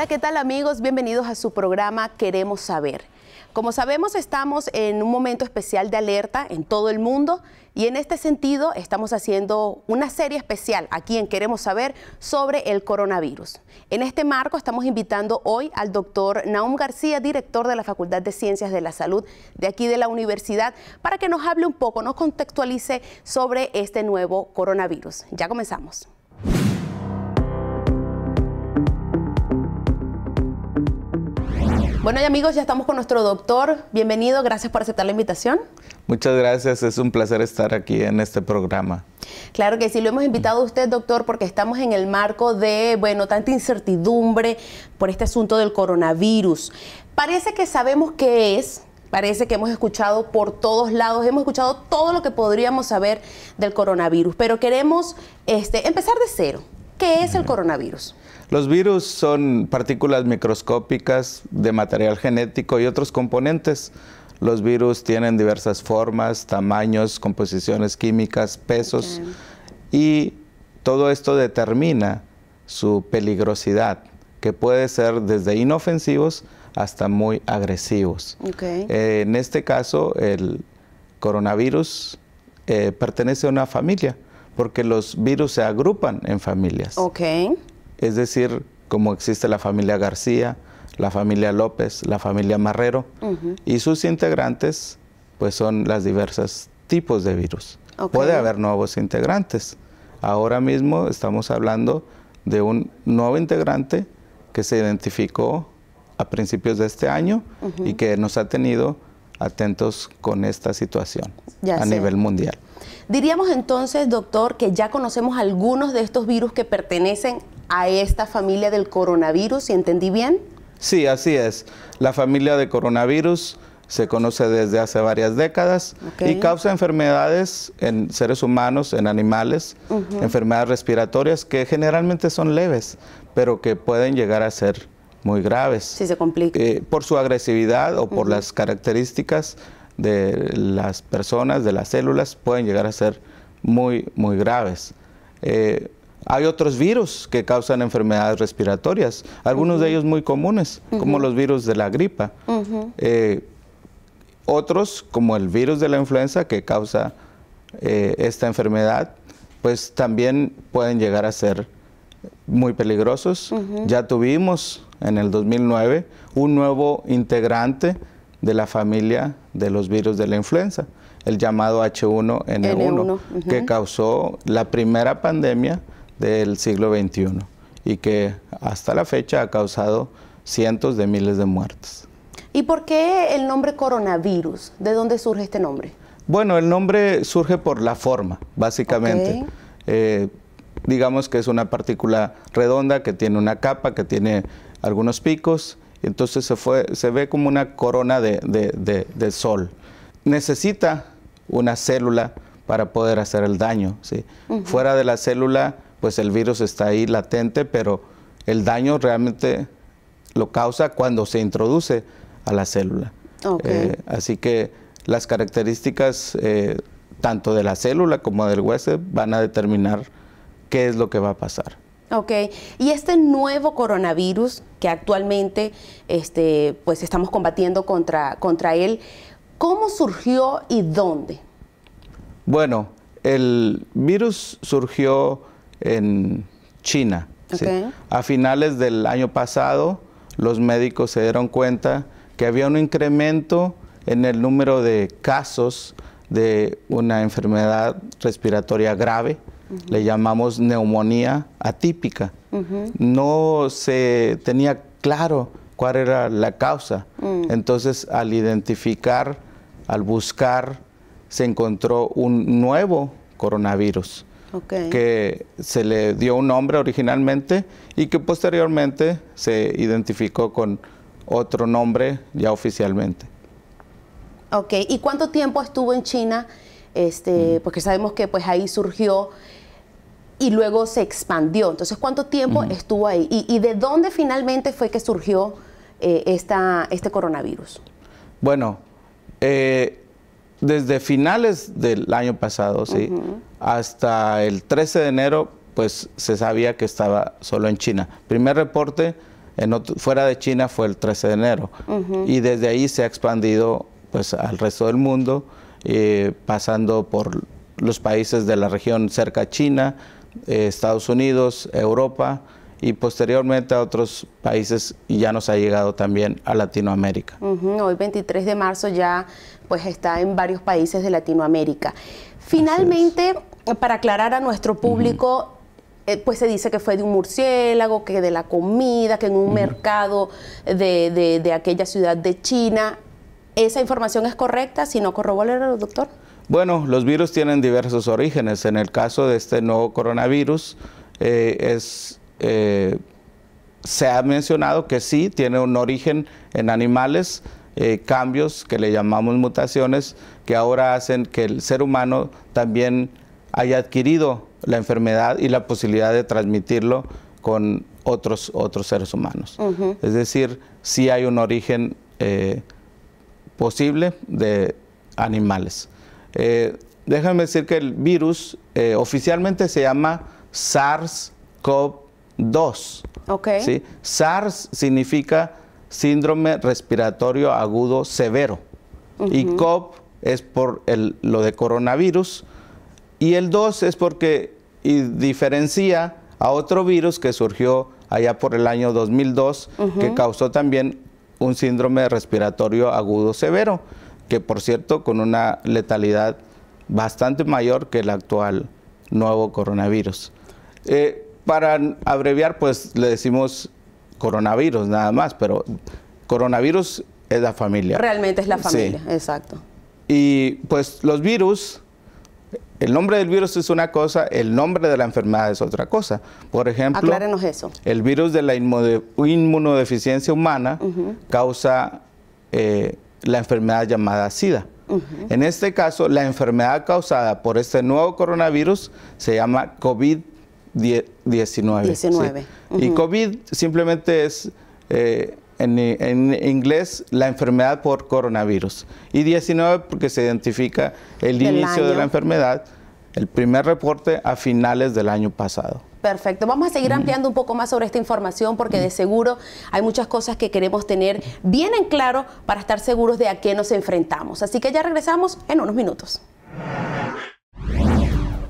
Hola, ¿qué tal amigos? Bienvenidos a su programa Queremos Saber. Como sabemos, estamos en un momento especial de alerta en todo el mundo y en este sentido estamos haciendo una serie especial aquí en Queremos Saber sobre el coronavirus. En este marco estamos invitando hoy al doctor Naum García, director de la Facultad de Ciencias de la Salud de aquí de la universidad, para que nos hable un poco, nos contextualice sobre este nuevo coronavirus. Ya comenzamos. Bueno, y amigos, ya estamos con nuestro doctor. Bienvenido, gracias por aceptar la invitación. Muchas gracias, es un placer estar aquí en este programa. Claro que sí, lo hemos invitado a usted, doctor, porque estamos en el marco de, bueno, tanta incertidumbre por este asunto del coronavirus. Parece que sabemos qué es, Parece que hemos escuchado por todos lados, hemos escuchado todo lo que podríamos saber del coronavirus, pero queremos este, empezar de cero. ¿Qué es el coronavirus? Los virus son partículas microscópicas de material genético y otros componentes. Los virus tienen diversas formas, tamaños, composiciones químicas, pesos y todo esto determina su peligrosidad, que puede ser desde inofensivos hasta muy agresivos. en este caso, el coronavirus eh, pertenece a una familia porque los virus se agrupan en familias. Ok. Es decir, como existe la familia García, la familia López, la familia Marrero, y sus integrantes, pues son las diversas tipos de virus. Puede haber nuevos integrantes. Ahora mismo estamos hablando de un nuevo integrante que se identificó a principios de este año y que nos ha tenido atentos con esta situación a nivel mundial. Diríamos entonces, doctor, que ya conocemos algunos de estos virus que pertenecen a esta familia del coronavirus, ¿si entendí bien? Sí, así es. La familia de coronavirus se conoce desde hace varias décadas y causa enfermedades en seres humanos, en animales, enfermedades respiratorias que generalmente son leves, pero que pueden llegar a ser muy graves. Sí, se complica. Eh, por su agresividad o por las características de las personas, de las células, pueden llegar a ser muy, muy graves. Eh, hay otros virus que causan enfermedades respiratorias, algunos de ellos muy comunes, como los virus de la gripa. Eh, otros, como el virus de la influenza que causa eh, esta enfermedad, pues también pueden llegar a ser muy peligrosos. Ya tuvimos en el 2009 un nuevo integrante de la familia de los virus de la influenza, el llamado H1N1, 1 que causó la primera pandemia del siglo XXI y que hasta la fecha ha causado cientos de miles de muertes. ¿Y por qué el nombre coronavirus? ¿De dónde surge este nombre? Bueno, el nombre surge por la forma, básicamente. Eh, digamos que es una partícula redonda que tiene una capa, que tiene algunos picos entonces se, ve como una corona de, sol. Necesita una célula para poder hacer el daño. Fuera de la célula, pues el virus está ahí latente, pero el daño realmente lo causa cuando se introduce a la célula. Eh, así que las características eh, tanto de la célula como del huésped van a determinar qué es lo que va a pasar. Ok, y este nuevo coronavirus que actualmente este, pues estamos combatiendo contra, contra él, ¿cómo surgió y dónde? Bueno, el virus surgió en China. A finales del año pasado, los médicos se dieron cuenta que había un incremento en el número de casos de una enfermedad respiratoria grave le llamamos neumonía atípica. No se tenía claro cuál era la causa. Mm. Entonces, al identificar, al buscar, se encontró un nuevo coronavirus. que se le dio un nombre originalmente y que posteriormente se identificó con otro nombre ya oficialmente. Ok, ¿y cuánto tiempo estuvo en China? Este, mm. Porque sabemos que pues ahí surgió y luego se expandió. Entonces, ¿cuánto tiempo estuvo ahí? ¿Y, de dónde finalmente fue que surgió eh, esta, este coronavirus? Bueno, eh, desde finales del año pasado, sí, hasta el 13 de enero, pues se sabía que estaba solo en China. Primer reporte fuera de China fue el 13 de enero y desde ahí se ha expandido pues al resto del mundo, eh, pasando por los países de la región cerca a China, eh, Estados Unidos, Europa y posteriormente a otros países y ya nos ha llegado también a Latinoamérica. Hoy 23 de marzo ya pues está en varios países de Latinoamérica. Finalmente, para aclarar a nuestro público, eh, pues se dice que fue de un murciélago, que de la comida, que en un mercado de, aquella ciudad de China. ¿Esa información es correcta? Si no, el doctor. Bueno, los virus tienen diversos orígenes. En el caso de este nuevo coronavirus, eh, eh, se ha mencionado que sí, tiene un origen en animales, eh, cambios que le llamamos mutaciones, que ahora hacen que el ser humano también haya adquirido la enfermedad y la posibilidad de transmitirlo con otros, otros seres humanos. Es decir, sí hay un origen posible de animales. Eh, déjenme decir que el virus eh, oficialmente se llama SARS-CoV-2. SARS significa síndrome respiratorio agudo severo. Y COV es por lo de coronavirus. Y el 2 es porque diferencia a otro virus que surgió allá por el año 2002, que causó también un síndrome respiratorio agudo severo que por cierto con una letalidad bastante mayor que el actual nuevo coronavirus. Eh, para abreviar, pues le decimos coronavirus nada más, pero coronavirus es la familia. Realmente es la familia, exacto. Y pues los virus, el nombre del virus es una cosa, el nombre de la enfermedad es otra cosa. Por ejemplo, eso. el virus de la inmunodeficiencia humana causa eh, la enfermedad llamada SIDA. En este caso, la enfermedad causada por este nuevo coronavirus se llama COVID-19. 19. Y COVID simplemente es eh, en, inglés la enfermedad por coronavirus. Y 19 porque se identifica el, inicio de la enfermedad, el primer reporte a finales del año pasado. Perfecto, vamos a seguir ampliando un poco más sobre esta información porque de seguro hay muchas cosas que queremos tener bien en claro para estar seguros de a qué nos enfrentamos. Así que ya regresamos en unos minutos.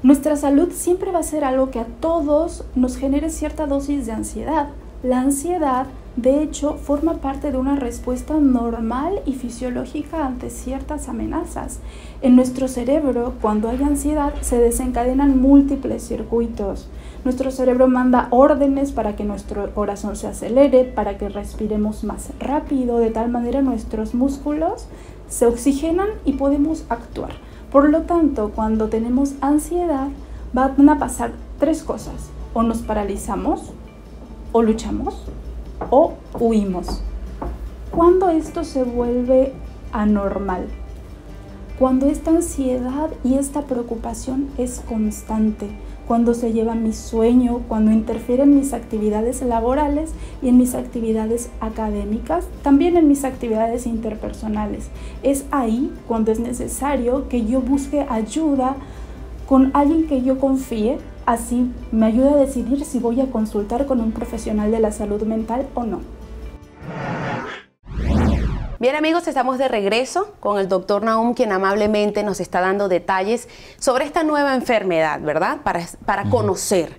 Nuestra salud siempre va a ser algo que a todos nos genere cierta dosis de ansiedad. La ansiedad, de hecho, forma parte de una respuesta normal y fisiológica ante ciertas amenazas. En nuestro cerebro, cuando hay ansiedad, se desencadenan múltiples circuitos nuestro cerebro manda órdenes para que nuestro corazón se acelere, para que respiremos más rápido, de tal manera nuestros músculos se oxigenan y podemos actuar. Por lo tanto, cuando tenemos ansiedad, van a pasar tres cosas. O nos paralizamos, o luchamos, o huimos. Cuando esto se vuelve anormal, cuando esta ansiedad y esta preocupación es constante, cuando se lleva mi sueño, cuando interfiere en mis actividades laborales y en mis actividades académicas, también en mis actividades interpersonales. Es ahí cuando es necesario que yo busque ayuda con alguien que yo confíe, así me ayuda a decidir si voy a consultar con un profesional de la salud mental o no. Bien amigos, estamos de regreso con el doctor Naum, quien amablemente nos está dando detalles sobre esta nueva enfermedad, ¿verdad? Para, conocer.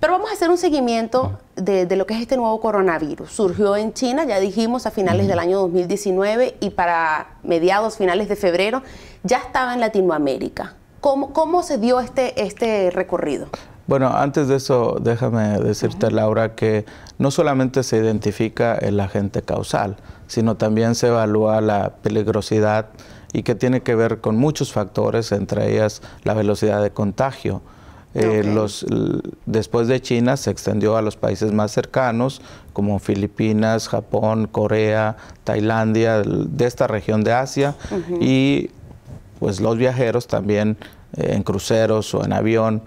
Pero vamos a hacer un seguimiento de, lo que es este nuevo coronavirus. Surgió en China, ya dijimos, a finales del año 2019 y para mediados, finales de febrero, ya estaba en Latinoamérica. ¿Cómo, cómo se dio este, este recorrido? Bueno, antes de eso, déjame decirte, Laura, que no solamente se identifica el agente causal, sino también se evalúa la peligrosidad y que tiene que ver con muchos factores, entre ellas la velocidad de contagio. Eh, después de China se extendió a los países más cercanos, como Filipinas, Japón, Corea, Tailandia, de esta región de Asia, y pues los viajeros también eh, en cruceros o en avión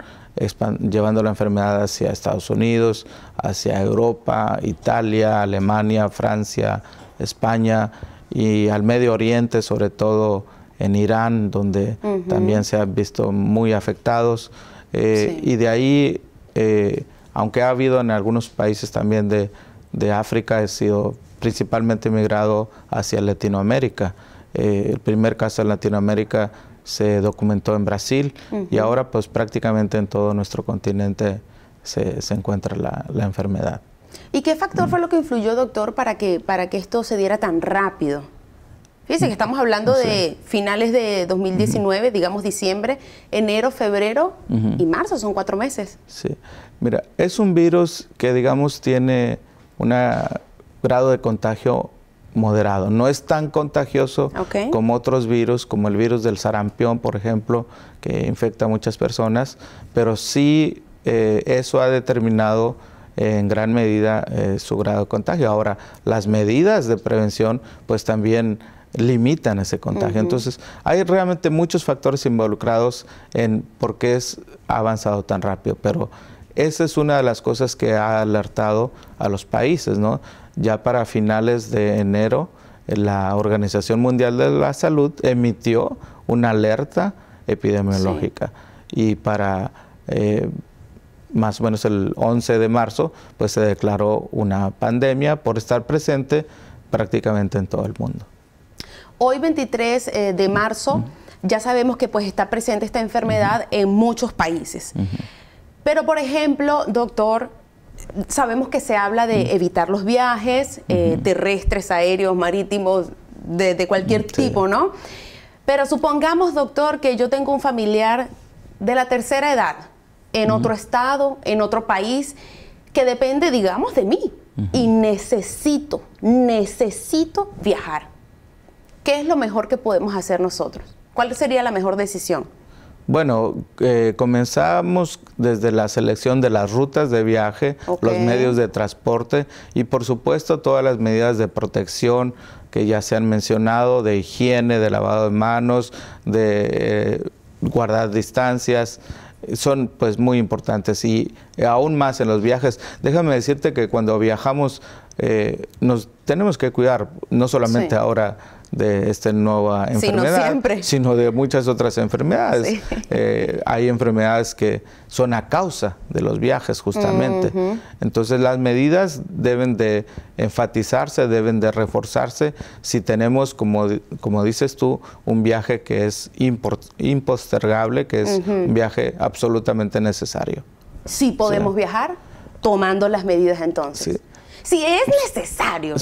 llevando la enfermedad hacia Estados Unidos, hacia Europa, Italia, Alemania, Francia, España y al Medio Oriente, sobre todo en Irán, donde también se han visto muy afectados. Eh, y de ahí, eh, aunque ha habido en algunos países también de, África, he sido principalmente migrado hacia Latinoamérica. Eh, el primer caso en Latinoamérica se documentó en Brasil y ahora pues prácticamente en todo nuestro continente se, se encuentra la, enfermedad. ¿Y qué factor mm. fue lo que influyó, doctor, para que, para que esto se diera tan rápido? Fíjense que mm. estamos hablando de finales de 2019, digamos diciembre, enero, febrero y marzo, son cuatro meses. Sí, mira, es un virus que digamos tiene un grado de contagio moderado. No es tan contagioso como otros virus, como el virus del sarampión, por ejemplo, que infecta a muchas personas, pero sí eh, eso ha determinado en gran medida eh, su grado de contagio. Ahora, las medidas de prevención, pues también limitan ese contagio. Entonces, hay realmente muchos factores involucrados en por qué es avanzado tan rápido, pero esa es una de las cosas que ha alertado a los países, ¿no? ya para finales de enero, la Organización Mundial de la Salud emitió una alerta epidemiológica y para eh, más o menos el 11 de marzo, pues se declaró una pandemia por estar presente prácticamente en todo el mundo. Hoy 23 eh, de marzo ya sabemos que pues está presente esta enfermedad en muchos países. Pero por ejemplo, doctor, sabemos que se habla de mm. evitar los viajes eh, terrestres, aéreos, marítimos, de, cualquier tipo, ¿no? Pero supongamos, doctor, que yo tengo un familiar de la tercera edad, en otro estado, en otro país, que depende, digamos, de mí. Y necesito, necesito viajar. ¿Qué es lo mejor que podemos hacer nosotros? ¿Cuál sería la mejor decisión? Bueno, eh, comenzamos desde la selección de las rutas de viaje, los medios de transporte y por supuesto todas las medidas de protección que ya se han mencionado, de higiene, de lavado de manos, de eh, guardar distancias, son pues muy importantes y aún más en los viajes. Déjame decirte que cuando viajamos eh, nos tenemos que cuidar, no solamente ahora de esta nueva enfermedad, sino, de muchas otras enfermedades. Eh, hay enfermedades que son a causa de los viajes justamente. Entonces las medidas deben de enfatizarse, deben de reforzarse si tenemos, como, dices tú, un viaje que es impostergable, que es un viaje absolutamente necesario. Sí podemos viajar tomando las medidas entonces si es necesario.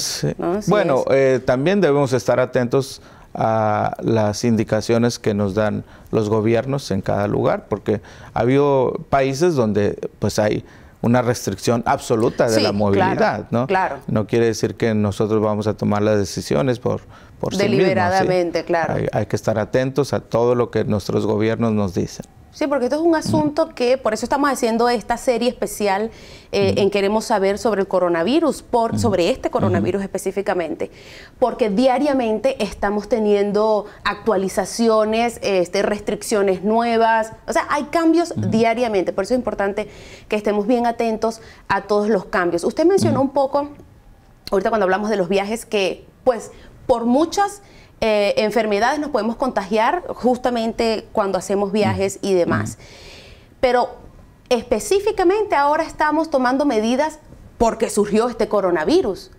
bueno, eh, también debemos estar atentos a las indicaciones que nos dan los gobiernos en cada lugar, porque ha habido países donde pues hay una restricción absoluta de la movilidad, ¿no? Claro. No quiere decir que nosotros vamos a tomar las decisiones por, por Deliberadamente, sí mismos, claro. hay que estar atentos a todo lo que nuestros gobiernos nos dicen. Sí, porque esto es un asunto que, por eso estamos haciendo esta serie especial eh, en Queremos Saber sobre el coronavirus, por, sobre este coronavirus específicamente, porque diariamente estamos teniendo actualizaciones, este, restricciones nuevas, o sea, hay cambios diariamente, por eso es importante que estemos bien atentos a todos los cambios. Usted mencionó un poco, ahorita cuando hablamos de los viajes, que pues por muchas eh, enfermedades nos podemos contagiar justamente cuando hacemos viajes y demás. Pero específicamente ahora estamos tomando medidas porque surgió este coronavirus.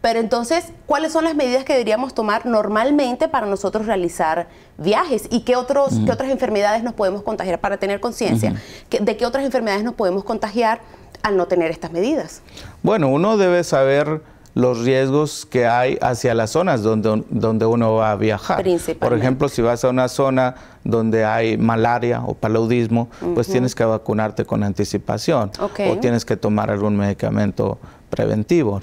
Pero entonces, ¿cuáles son las medidas que deberíamos tomar normalmente para nosotros realizar viajes? ¿Y qué, otros, otras enfermedades nos podemos contagiar para tener conciencia? ¿De qué otras enfermedades nos podemos contagiar al no tener estas medidas? Bueno, uno debe saber los riesgos que hay hacia las zonas donde, donde uno va a viajar. Por ejemplo, si vas a una zona donde hay malaria o paludismo, pues tienes que vacunarte con anticipación o tienes que tomar algún medicamento preventivo.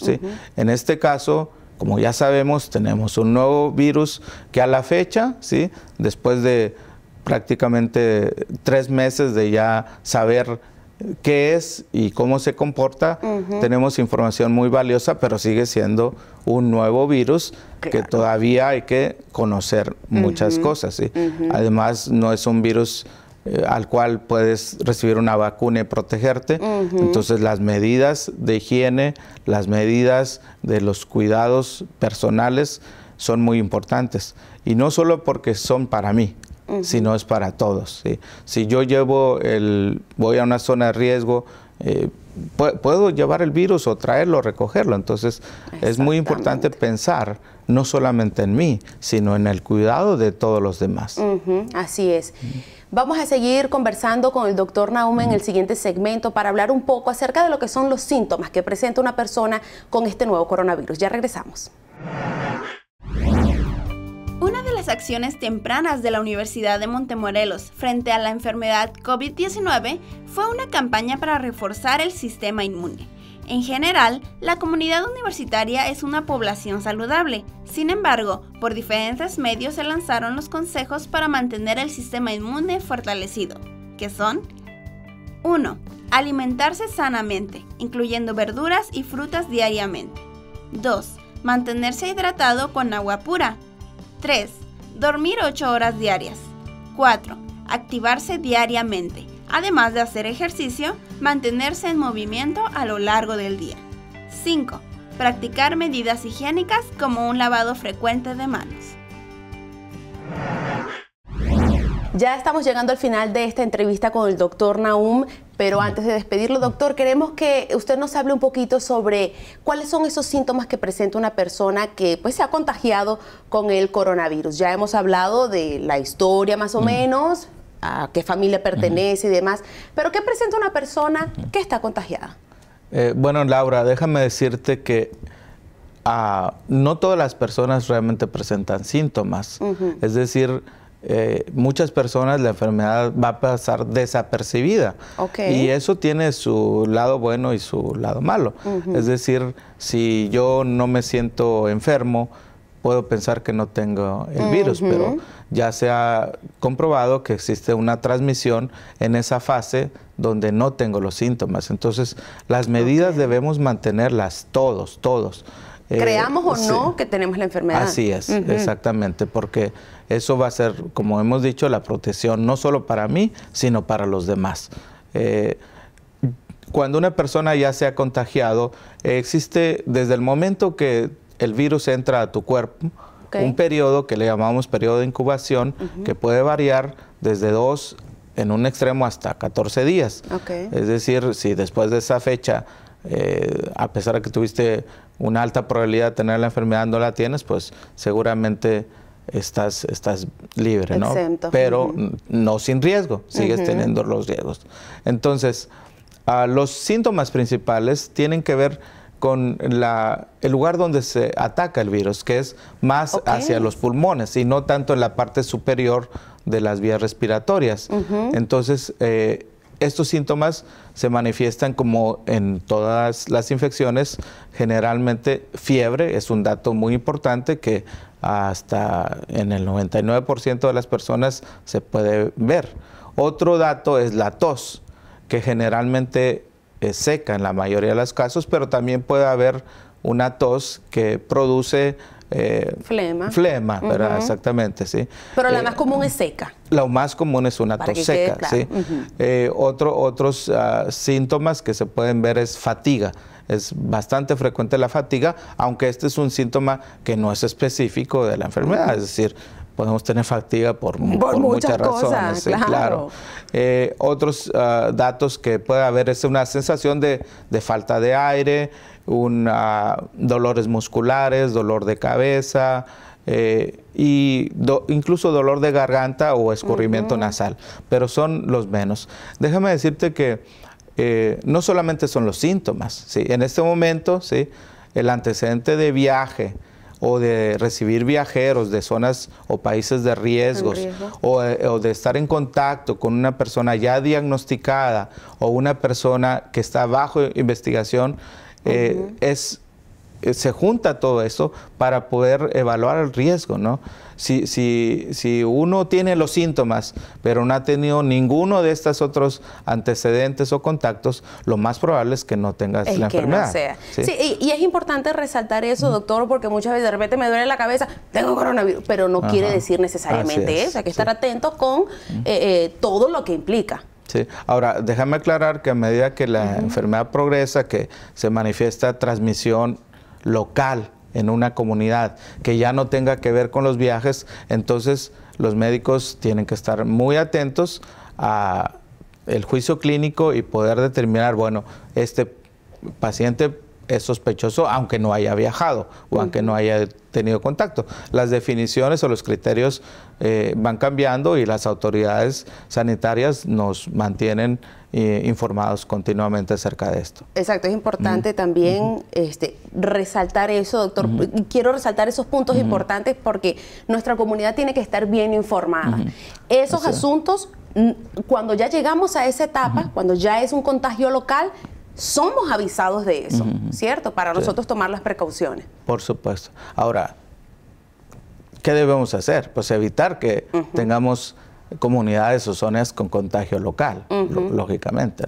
En este caso, como ya sabemos, tenemos un nuevo virus que a la fecha, ¿sí? después de prácticamente tres meses de ya saber qué es y cómo se comporta, tenemos información muy valiosa, pero sigue siendo un nuevo virus que todavía hay que conocer muchas cosas. ¿sí? Además, no es un virus eh, al cual puedes recibir una vacuna y protegerte. Entonces, las medidas de higiene, las medidas de los cuidados personales son muy importantes. Y no solo porque son para mí, si no es para todos. Si yo llevo el, voy a una zona de riesgo, eh, puedo llevar el virus o traerlo, recogerlo. Entonces es muy importante pensar no solamente en mí, sino en el cuidado de todos los demás. Así es. Vamos a seguir conversando con el doctor Naume en el siguiente segmento para hablar un poco acerca de lo que son los síntomas que presenta una persona con este nuevo coronavirus. Ya regresamos las acciones tempranas de la Universidad de Montemorelos frente a la enfermedad COVID-19 fue una campaña para reforzar el sistema inmune. En general, la comunidad universitaria es una población saludable. Sin embargo, por diferentes medios se lanzaron los consejos para mantener el sistema inmune fortalecido, que son 1. Alimentarse sanamente, incluyendo verduras y frutas diariamente. 2. Mantenerse hidratado con agua pura. 3. Dormir 8 horas diarias. 4. Activarse diariamente, además de hacer ejercicio, mantenerse en movimiento a lo largo del día. 5. Practicar medidas higiénicas como un lavado frecuente de manos. Ya estamos llegando al final de esta entrevista con el doctor Naum pero antes de despedirlo, doctor, queremos que usted nos hable un poquito sobre cuáles son esos síntomas que presenta una persona que pues, se ha contagiado con el coronavirus. Ya hemos hablado de la historia más o menos, a qué familia pertenece y demás, pero ¿qué presenta una persona que está contagiada? Eh, bueno, Laura, déjame decirte que ah, no todas las personas realmente presentan síntomas. Es decir, eh, muchas personas la enfermedad va a pasar desapercibida. Y eso tiene su lado bueno y su lado malo. Es decir, si yo no me siento enfermo, puedo pensar que no tengo el virus, pero ya se ha comprobado que existe una transmisión en esa fase donde no tengo los síntomas. Entonces, las medidas debemos mantenerlas todos, todos. Eh, Creamos o no que tenemos la enfermedad. Así es, exactamente, porque eso va a ser, como hemos dicho, la protección no solo para mí, sino para los demás. Eh, cuando una persona ya se ha contagiado, existe desde el momento que el virus entra a tu cuerpo, un periodo que le llamamos periodo de incubación, que puede variar desde dos, en un extremo hasta 14 días. Es decir, si después de esa fecha eh, a pesar de que tuviste una alta probabilidad de tener la enfermedad, no la tienes, pues seguramente estás, estás libre, ¿no? Pero no sin riesgo, sigues teniendo los riesgos. Entonces, ah, los síntomas principales tienen que ver con la, el lugar donde se ataca el virus, que es más hacia los pulmones y no tanto en la parte superior de las vías respiratorias. Entonces, eh, estos síntomas se manifiestan como en todas las infecciones, generalmente fiebre es un dato muy importante que hasta en el 99% de las personas se puede ver. Otro dato es la tos, que generalmente es eh, seca en la mayoría de los casos, pero también puede haber una tos que produce eh, flema. Flema, ¿verdad? Exactamente, sí. Pero la eh, más común es seca. La más común es una tos seca, sí. Eh, otro, otros ah, síntomas que se pueden ver es fatiga. Es bastante frecuente la fatiga, aunque este es un síntoma que no es específico de la enfermedad, es decir, podemos tener fatiga por, muchas, razones. claro. Eh, otros ah, datos que puede haber es una sensación de, falta de aire, ah, dolores musculares, dolor de cabeza. Eh, y incluso dolor de garganta o escurrimiento nasal, pero son los menos. Déjame decirte que eh, no solamente son los síntomas, en este momento el antecedente de viaje, o de recibir viajeros de zonas o países de riesgos eh, o, de estar en contacto con una persona ya diagnosticada o una persona que está bajo investigación, eh, es, eh, se junta todo eso para poder evaluar el riesgo, ¿no? si, si, si uno tiene los síntomas, pero no ha tenido ninguno de estos otros antecedentes o contactos, lo más probable es que no tengas la enfermedad. ¿sí? y, es importante resaltar eso, doctor, porque muchas veces de repente me duele la cabeza, tengo coronavirus, pero no quiere decir necesariamente eso. Hay que estar atento con eh, eh, todo lo que implica. Sí. Ahora, déjame aclarar que a medida que la enfermedad progresa, que se manifiesta transmisión local, en una comunidad que ya no tenga que ver con los viajes, entonces los médicos tienen que estar muy atentos a el juicio clínico y poder determinar, bueno, este paciente es sospechoso aunque no haya viajado o aunque no haya tenido contacto. Las definiciones o los criterios eh, van cambiando y las autoridades sanitarias nos mantienen eh, informados continuamente acerca de esto. Exacto, es importante también este, resaltar eso, doctor. Quiero resaltar esos puntos importantes porque nuestra comunidad tiene que estar bien informada. Esos asuntos, cuando ya llegamos a esa etapa, cuando ya es un contagio local, somos avisados de eso, ¿cierto? Para nosotros tomar las precauciones. Por supuesto. Ahora, ¿qué debemos hacer? Pues evitar que tengamos comunidades o zonas con contagio local, lógicamente.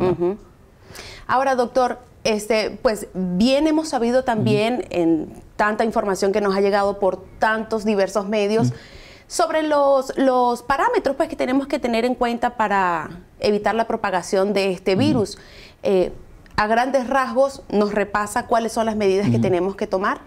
Ahora, doctor, este, pues bien hemos sabido también en tanta información que nos ha llegado por tantos diversos medios sobre los, parámetros pues, que tenemos que tener en cuenta para evitar la propagación de este virus. Eh, a grandes rasgos nos repasa cuáles son las medidas que tenemos que tomar?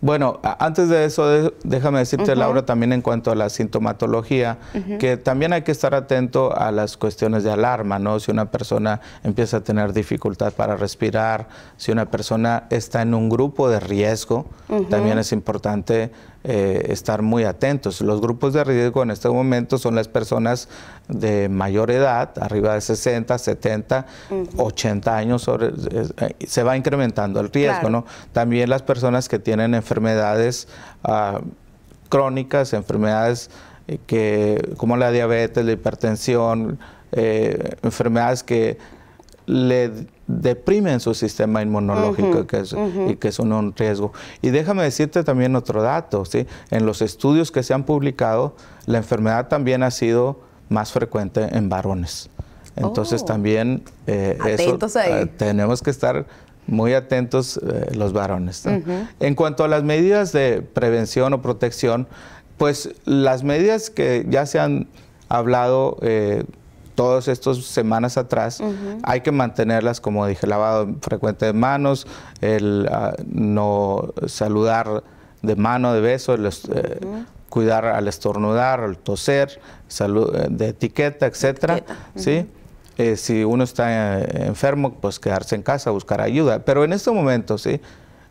Bueno, antes de eso, déjame decirte, Laura, también en cuanto a la sintomatología, que también hay que estar atento a las cuestiones de alarma, ¿no? Si una persona empieza a tener dificultad para respirar, si una persona está en un grupo de riesgo, también es importante eh, estar muy atentos. Los grupos de riesgo en este momento son las personas de mayor edad, arriba de 60, 70, 80 años, eh, se va incrementando el riesgo. ¿no? También las personas que tienen enfermedades ah, crónicas, enfermedades eh, que, como la diabetes, la hipertensión, enfermedades que le deprimen su sistema inmunológico y que es, que un riesgo. Y déjame decirte también otro dato, ¿sí? en los estudios que se han publicado, la enfermedad también ha sido más frecuente en varones. Entonces oh. también eh, eh, tenemos que estar muy atentos eh, los varones. En cuanto a las medidas de prevención o protección, pues las medidas que ya se han hablado todas estas semanas atrás, hay que mantenerlas, como dije, lavado frecuente de manos, el ah, no saludar de mano, de beso, el, eh, cuidar al estornudar, al toser, eh, de etiqueta, etcétera, ¿sí? Eh, si uno está enfermo, pues quedarse en casa, buscar ayuda. Pero en este momento, ¿sí?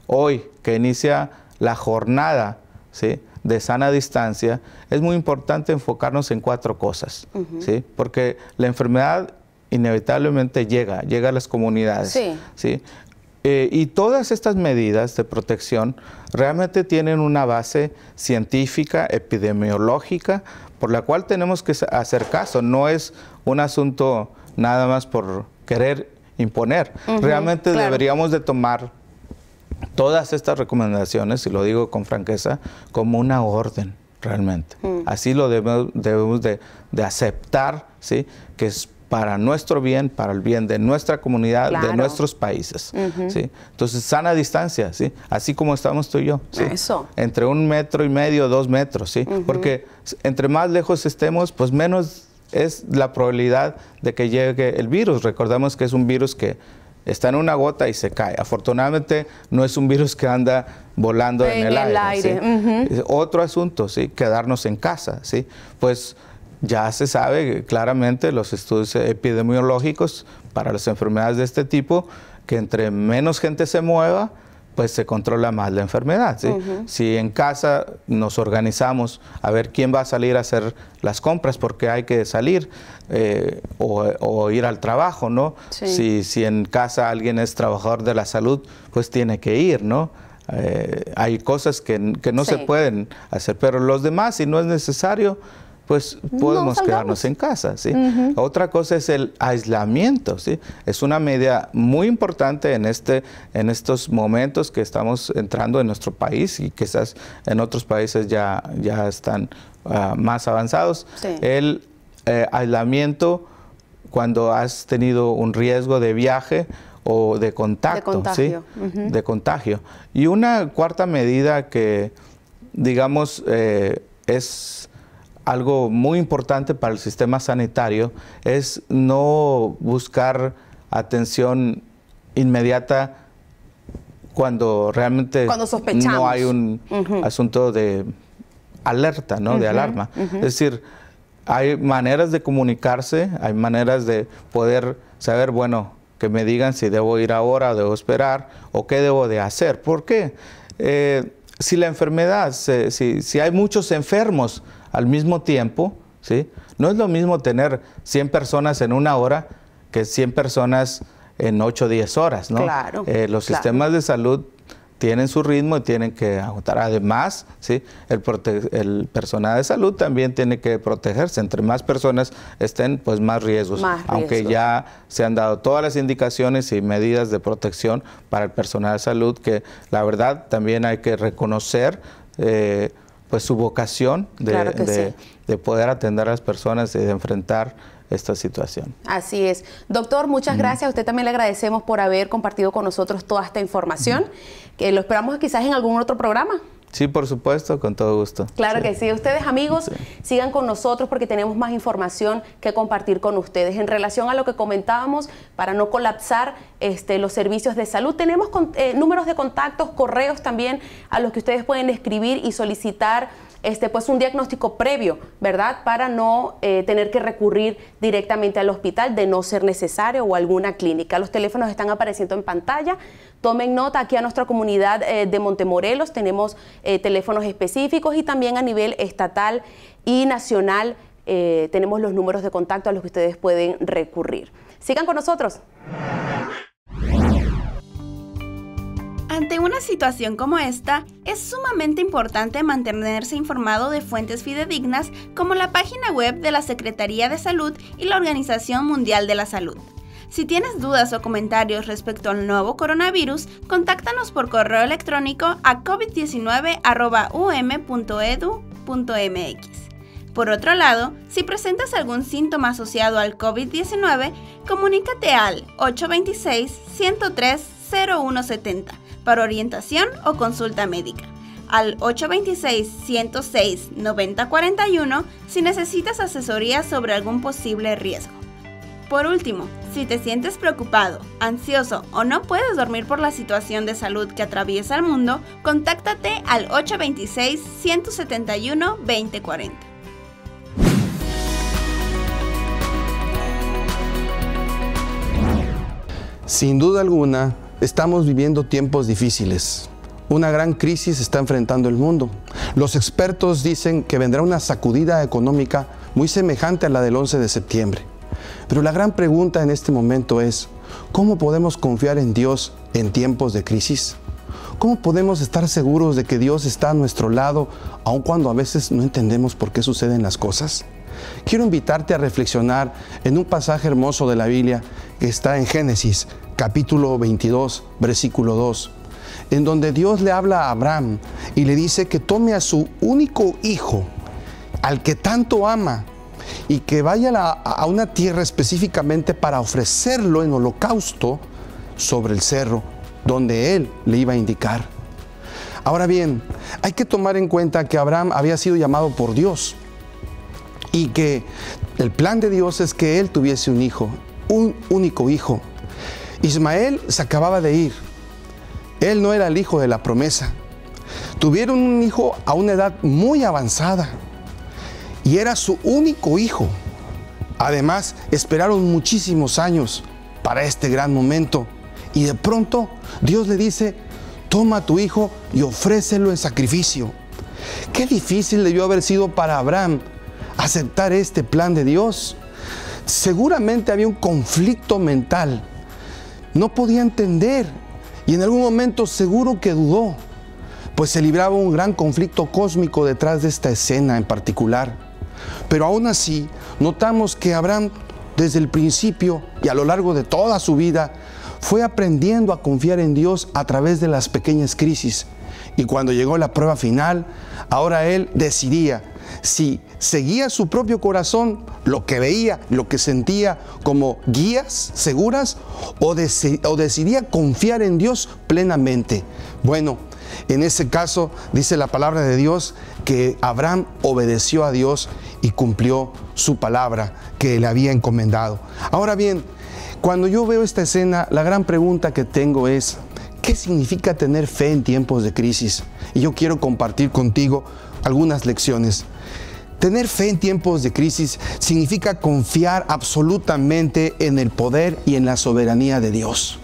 hoy que inicia la jornada, ¿sí? de sana distancia, es muy importante enfocarnos en cuatro cosas, ¿sí? Porque la enfermedad inevitablemente llega, llega a las comunidades, ¿sí? Eh, y todas estas medidas de protección realmente tienen una base científica, epidemiológica, por la cual tenemos que hacer caso. No es un asunto nada más por querer imponer. realmente deberíamos de tomar todas estas recomendaciones, y lo digo con franqueza, como una orden realmente. Mm. Así lo debemos, de, aceptar, ¿sí? que es para nuestro bien, para el bien de nuestra comunidad, de nuestros países. ¿sí? Entonces, sana distancia, ¿sí? así como estamos tú y yo. Entre un metro y medio, dos metros, ¿sí? porque entre más lejos estemos, pues menos es la probabilidad de que llegue el virus. Recordemos que es un virus que está en una gota y se cae. Afortunadamente no es un virus que anda volando en, el, aire. Otro asunto, ¿sí? quedarnos en casa. ¿sí? Pues ya se sabe claramente los estudios epidemiológicos para las enfermedades de este tipo que entre menos gente se mueva, pues se controla más la enfermedad. Si en casa nos organizamos a ver quién va a salir a hacer las compras porque hay que salir eh, o, ir al trabajo, ¿no? Si, si, en casa alguien es trabajador de la salud, pues tiene que ir, ¿no? Eh, hay cosas que, no se pueden hacer, pero los demás, si no es necesario, pues podemos quedarnos en casa. ¿sí? Otra cosa es el aislamiento. ¿sí? Es una medida muy importante en, este, en estos momentos que estamos entrando en nuestro país y quizás en otros países ya, ya están ah, más avanzados. El eh, aislamiento cuando has tenido un riesgo de viaje o de contacto, de contagio. de contagio. Y una cuarta medida que, digamos, eh, es algo muy importante para el sistema sanitario es no buscar atención inmediata cuando realmente no hay un asunto de alerta, ¿no? De alarma. Es decir, hay maneras de comunicarse, hay maneras de poder saber, bueno, que me digan si debo ir ahora, debo esperar o qué debo de hacer. ¿Por qué? Eh, si la enfermedad, si, hay muchos enfermos al mismo tiempo, ¿sí? no es lo mismo tener 100 personas en una hora que 100 personas en 8 o 10 horas. Claro, eh, los sistemas de salud tienen su ritmo y tienen que ajustar. Además, ¿sí? el, el personal de salud también tiene que protegerse. Entre más personas estén, pues más riesgos. Aunque ya se han dado todas las indicaciones y medidas de protección para el personal de salud, que la verdad también hay que reconocer. Eh, pues su vocación de, poder atender a las personas y de enfrentar esta situación. Así es. Doctor, muchas gracias. A usted también le agradecemos por haber compartido con nosotros toda esta información lo esperamos quizás en algún otro programa. Sí, por supuesto, con todo gusto. Claro que sí. Ustedes, amigos, sigan con nosotros porque tenemos más información que compartir con ustedes. En relación a lo que comentábamos, para no colapsar este, los servicios de salud, tenemos eh, números de contactos, correos también a los que ustedes pueden escribir y solicitar este, pues un diagnóstico previo, ¿verdad? Para no eh, tener que recurrir directamente al hospital de no ser necesario o alguna clínica. Los teléfonos están apareciendo en pantalla. Tomen nota, aquí a nuestra comunidad eh, de Montemorelos tenemos eh, teléfonos específicos y también a nivel estatal y nacional tenemos los números de contacto a los que ustedes pueden recurrir. Sigan con nosotros. Ante una situación como esta, es sumamente importante mantenerse informado de fuentes fidedignas como la página web de la Secretaría de Salud y la Organización Mundial de la Salud. Si tienes dudas o comentarios respecto al nuevo coronavirus, contáctanos por correo electrónico a covid19.um.edu.mx. Por otro lado, si presentas algún síntoma asociado al COVID-19, comunícate al 826-103-0170 para orientación o consulta médica al 826-106-9041 si necesitas asesoría sobre algún posible riesgo. Por último, si te sientes preocupado, ansioso o no puedes dormir por la situación de salud que atraviesa el mundo, contáctate al 826-171-2040. Sin duda alguna, Estamos viviendo tiempos difíciles. Una gran crisis está enfrentando el mundo. Los expertos dicen que vendrá una sacudida económica muy semejante a la del 11 de septiembre. Pero la gran pregunta en este momento es, ¿cómo podemos confiar en Dios en tiempos de crisis? ¿Cómo podemos estar seguros de que Dios está a nuestro lado, aun cuando a veces no entendemos por qué suceden las cosas? Quiero invitarte a reflexionar en un pasaje hermoso de la Biblia que está en Génesis capítulo 22, versículo 2, en donde Dios le habla a Abraham y le dice que tome a su único hijo, al que tanto ama, y que vaya a una tierra específicamente para ofrecerlo en holocausto sobre el cerro, donde él le iba a indicar. Ahora bien, hay que tomar en cuenta que Abraham había sido llamado por Dios y que el plan de Dios es que él tuviese un hijo, un único hijo, Ismael se acababa de ir. Él no era el hijo de la promesa. Tuvieron un hijo a una edad muy avanzada y era su único hijo. Además, esperaron muchísimos años para este gran momento y de pronto Dios le dice, toma tu hijo y ofrécelo en sacrificio. Qué difícil debió haber sido para Abraham aceptar este plan de Dios. Seguramente había un conflicto mental no podía entender y en algún momento seguro que dudó, pues se libraba un gran conflicto cósmico detrás de esta escena en particular. Pero aún así, notamos que Abraham desde el principio y a lo largo de toda su vida fue aprendiendo a confiar en Dios a través de las pequeñas crisis y cuando llegó la prueba final, ahora él decidía si seguía su propio corazón, lo que veía, lo que sentía como guías seguras, o, decidía confiar en Dios plenamente. Bueno, en ese caso dice la palabra de Dios que Abraham obedeció a Dios y cumplió su palabra que le había encomendado. Ahora bien, cuando yo veo esta escena, la gran pregunta que tengo es, ¿Qué significa tener fe en tiempos de crisis? Y yo quiero compartir contigo algunas lecciones. Tener fe en tiempos de crisis significa confiar absolutamente en el poder y en la soberanía de Dios.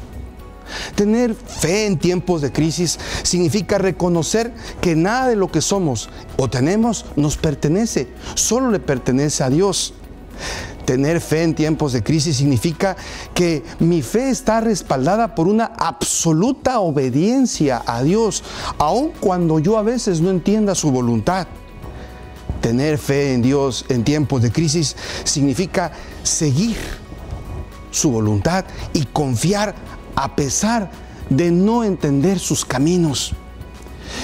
Tener fe en tiempos de crisis significa reconocer que nada de lo que somos o tenemos nos pertenece, solo le pertenece a Dios. Tener fe en tiempos de crisis significa que mi fe está respaldada por una absoluta obediencia a Dios, aun cuando yo a veces no entienda su voluntad. Tener fe en Dios en tiempos de crisis significa seguir su voluntad y confiar a pesar de no entender sus caminos.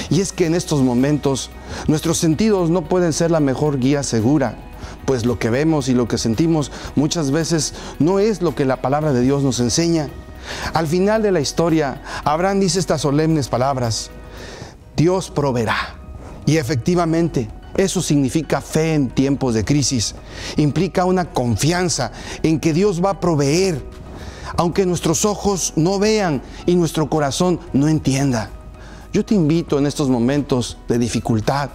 Y es que en estos momentos nuestros sentidos no pueden ser la mejor guía segura pues lo que vemos y lo que sentimos muchas veces no es lo que la palabra de Dios nos enseña. Al final de la historia, Abraham dice estas solemnes palabras, Dios proveerá. Y efectivamente, eso significa fe en tiempos de crisis. Implica una confianza en que Dios va a proveer, aunque nuestros ojos no vean y nuestro corazón no entienda. Yo te invito en estos momentos de dificultad,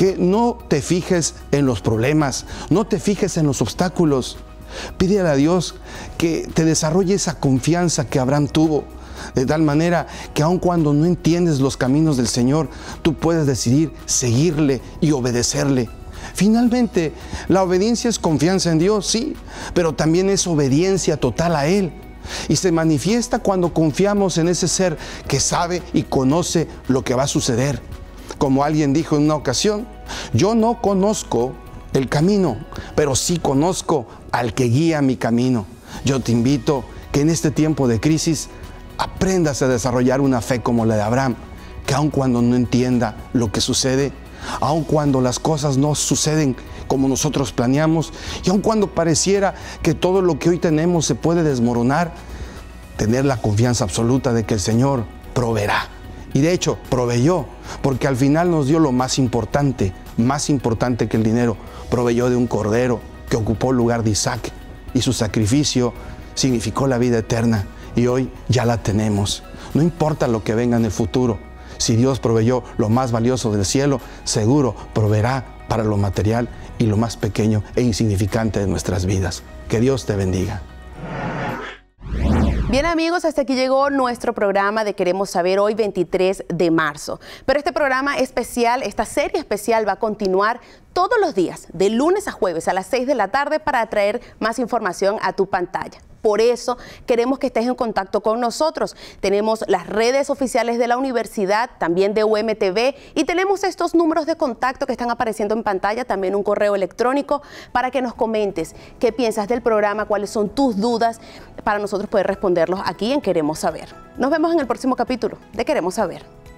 que no te fijes en los problemas, no te fijes en los obstáculos. Pídele a Dios que te desarrolle esa confianza que Abraham tuvo, de tal manera que aun cuando no entiendes los caminos del Señor, tú puedes decidir seguirle y obedecerle. Finalmente, la obediencia es confianza en Dios, sí, pero también es obediencia total a Él. Y se manifiesta cuando confiamos en ese ser que sabe y conoce lo que va a suceder. Como alguien dijo en una ocasión, yo no conozco el camino, pero sí conozco al que guía mi camino. Yo te invito que en este tiempo de crisis aprendas a desarrollar una fe como la de Abraham, que aun cuando no entienda lo que sucede, aun cuando las cosas no suceden como nosotros planeamos, y aun cuando pareciera que todo lo que hoy tenemos se puede desmoronar, tener la confianza absoluta de que el Señor proveerá. Y de hecho, proveyó, porque al final nos dio lo más importante, más importante que el dinero. Proveyó de un cordero que ocupó el lugar de Isaac y su sacrificio significó la vida eterna y hoy ya la tenemos. No importa lo que venga en el futuro, si Dios proveyó lo más valioso del cielo, seguro proveerá para lo material y lo más pequeño e insignificante de nuestras vidas. Que Dios te bendiga. Bien amigos, hasta aquí llegó nuestro programa de Queremos Saber hoy 23 de marzo. Pero este programa especial, esta serie especial va a continuar todos los días, de lunes a jueves a las 6 de la tarde para traer más información a tu pantalla. Por eso queremos que estés en contacto con nosotros. Tenemos las redes oficiales de la universidad, también de UMTV, y tenemos estos números de contacto que están apareciendo en pantalla, también un correo electrónico para que nos comentes qué piensas del programa, cuáles son tus dudas, para nosotros poder responderlos aquí en Queremos Saber. Nos vemos en el próximo capítulo de Queremos Saber.